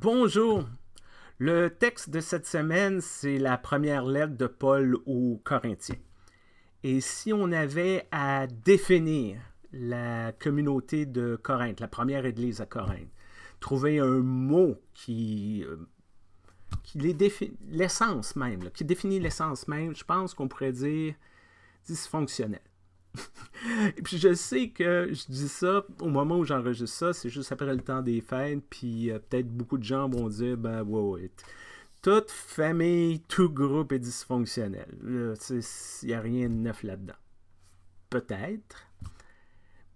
Bonjour. Le texte de cette semaine, c'est la première lettre de Paul aux Corinthiens. Et si on avait à définir la communauté de Corinthe, la première église à Corinthe, trouver un mot qui, euh, qui les l'essence même, qui définit l'essence même, je pense qu'on pourrait dire dysfonctionnel. Et puis je sais que je dis ça au moment où j'enregistre ça, c'est juste après le temps des fêtes, puis euh, peut-être beaucoup de gens vont dire ben ouais, Toute famille, tout groupe est dysfonctionnel. Il n'y a rien de neuf là-dedans. Peut-être.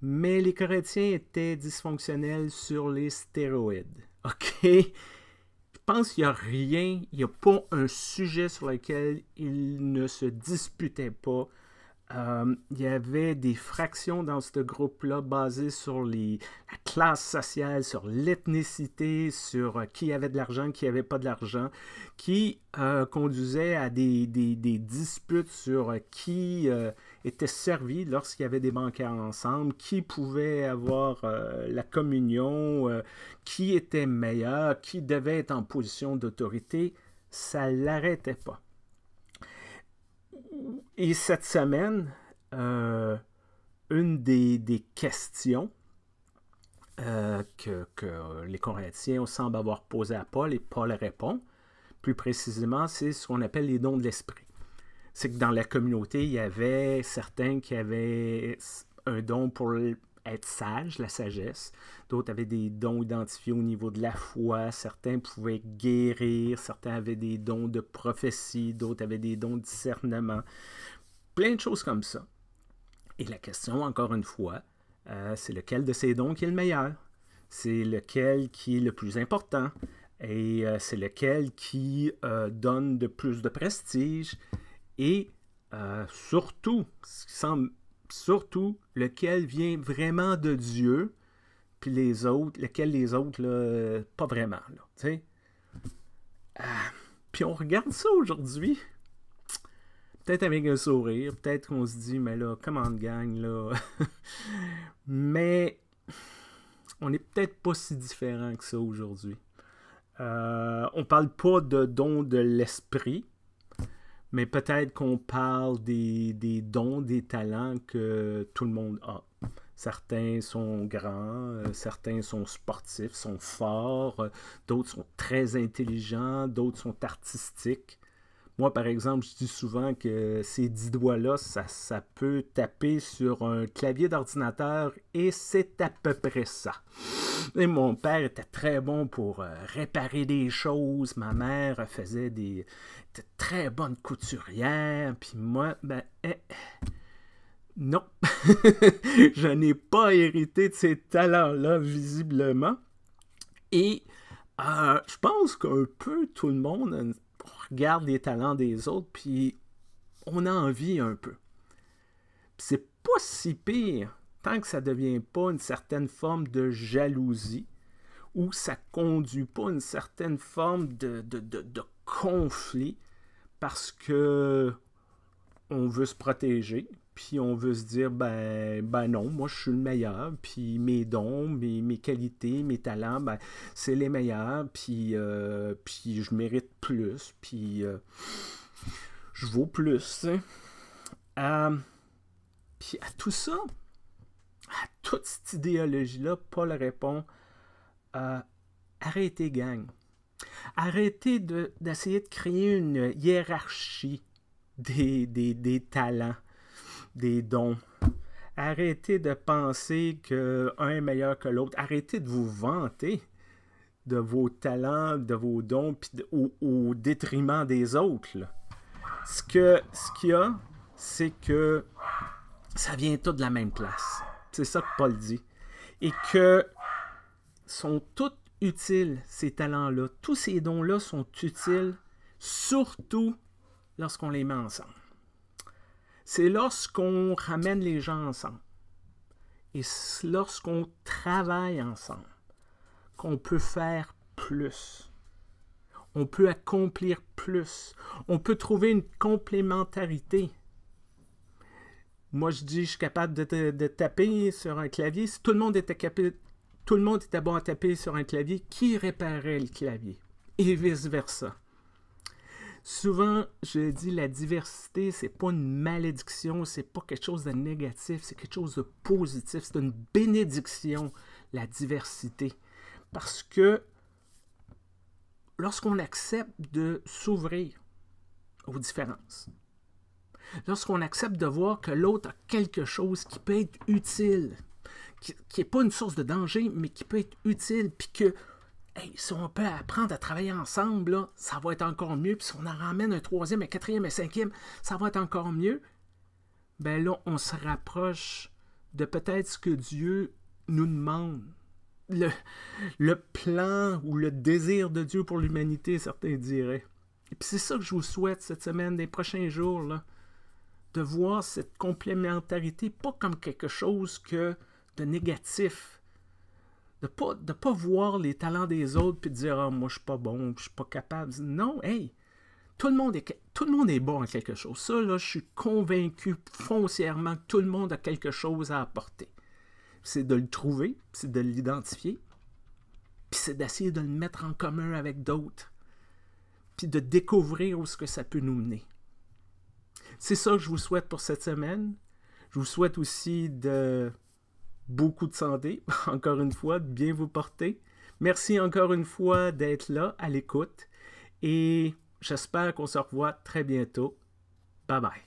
Mais les chrétiens étaient dysfonctionnels sur les stéroïdes. OK? Je pense qu'il n'y a rien, il n'y a pas un sujet sur lequel ils ne se disputaient pas euh, il y avait des fractions dans ce groupe-là basées sur les, la classe sociale, sur l'ethnicité, sur euh, qui avait de l'argent, qui n'avait pas de l'argent, qui euh, conduisaient à des, des, disputes sur euh, qui était servi lorsqu'il y avait des bancaires ensemble, qui pouvait avoir la communion, qui était meilleur, qui devait être en position d'autorité. Ça ne l'arrêtait pas et cette semaine, euh, une des, questions euh, que, les Corinthiens semblent avoir posées à Paul et Paul répond, plus précisément, c'est ce qu'on appelle les dons de l'esprit. C'est que dans la communauté, il y avait certains qui avaient un don pour être sage, la sagesse. D'autres avaient des dons identifiés au niveau de la foi. Certains pouvaient guérir. Certains avaient des dons de prophétie. D'autres avaient des dons de discernement. Plein de choses comme ça. Et la question, encore une fois, euh, c'est lequel de ces dons qui est le meilleur? C'est lequel qui est le plus important? Et euh, c'est lequel qui euh, donne de plus de prestige? Et surtout, ce qui semble surtout lequel vient vraiment de Dieu, puis les autres, lequel les autres, euh, pas vraiment. puis ah, on regarde ça aujourd'hui, peut-être avec un sourire, peut-être qu'on se dit, mais là, comment on gagne, là? mais on n'est peut-être pas si différent que ça aujourd'hui. Euh, on parle pas de don de l'esprit, mais peut-être qu'on parle des, des, dons, des talents que tout le monde a. Certains sont grands, euh, certains sont sportifs, sont forts, euh, d'autres sont très intelligents, d'autres sont artistiques. Moi, par exemple, je dis souvent que ces dix doigts-là, ça, ça, peut taper sur un clavier d'ordinateur et c'est à peu près ça. Et mon père était très bon pour euh, réparer des choses. Ma mère faisait des, très bonnes couturières. Puis moi, ben, eh, non, je n'ai pas hérité de ces talents-là, visiblement. Et euh, je pense qu'un peu tout le monde on regarde les talents des autres, puis on a envie un peu. C'est pas si pire tant que ça ne devient pas une certaine forme de jalousie ou ça conduit pas une certaine forme de, de, de, de conflit parce que on veut se protéger, puis on veut se dire, ben, ben non, moi je suis le meilleur, puis mes dons, mes, mes qualités, mes talents, ben, c'est les meilleurs, puis, euh, je mérite plus, puis euh, je vaux plus. Euh, puis à tout ça, à toute cette idéologie-là, Paul répond, arrêtez gang, arrêtez d'essayer de, créer une hiérarchie des talents des dons. Arrêtez de penser qu'un est meilleur que l'autre. Arrêtez de vous vanter de vos talents, de vos dons, au, détriment des autres. Ce qu'il ce y a, c'est que ça vient tout de la même place. C'est ça que Paul dit. Et que sont tous utiles, ces talents-là. Tous ces dons-là sont utiles, surtout lorsqu'on les met ensemble. C'est lorsqu'on ramène les gens ensemble et lorsqu'on travaille ensemble qu'on peut faire plus. On peut accomplir plus. On peut trouver une complémentarité. Moi, je dis, je suis capable de, taper sur un clavier. Si tout le monde était capable, tout le monde était bon à taper sur un clavier, qui réparait le clavier? Et vice-versa. Souvent, je dis la diversité, c'est pas une malédiction, c'est pas quelque chose de négatif, c'est quelque chose de positif, c'est une bénédiction, la diversité. Parce que lorsqu'on accepte de s'ouvrir aux différences, lorsqu'on accepte de voir que l'autre a quelque chose qui peut être utile, qui n'est pas une source de danger, mais qui peut être utile, puis que hey, si on peut apprendre à travailler ensemble, ça va être encore mieux. Puis si on en ramène un troisième, un quatrième, un cinquième, ça va être encore mieux. Ben là, on se rapproche de peut-être ce que Dieu nous demande. Le, plan ou le désir de Dieu pour l'humanité, certains diraient. Et puis c'est ça que je vous souhaite cette semaine, des prochains jours, de voir cette complémentarité, pas comme quelque chose que de négatif, de pas, pas voir les talents des autres puis de dire Ah, moi, je suis pas bon, je suis pas capable. Non, hey, tout le, monde est, tout le monde est bon à quelque chose. Ça, là, je suis convaincu foncièrement que tout le monde a quelque chose à apporter. C'est de le trouver, c'est de l'identifier, puis c'est d'essayer de le mettre en commun avec d'autres, puis de découvrir où ce que ça peut nous mener. C'est ça que je vous souhaite pour cette semaine. Je vous souhaite aussi de beaucoup de santé, encore une fois, bien vous porter. Merci encore une fois d'être là, à l'écoute, et j'espère qu'on se revoit très bientôt. Bye bye.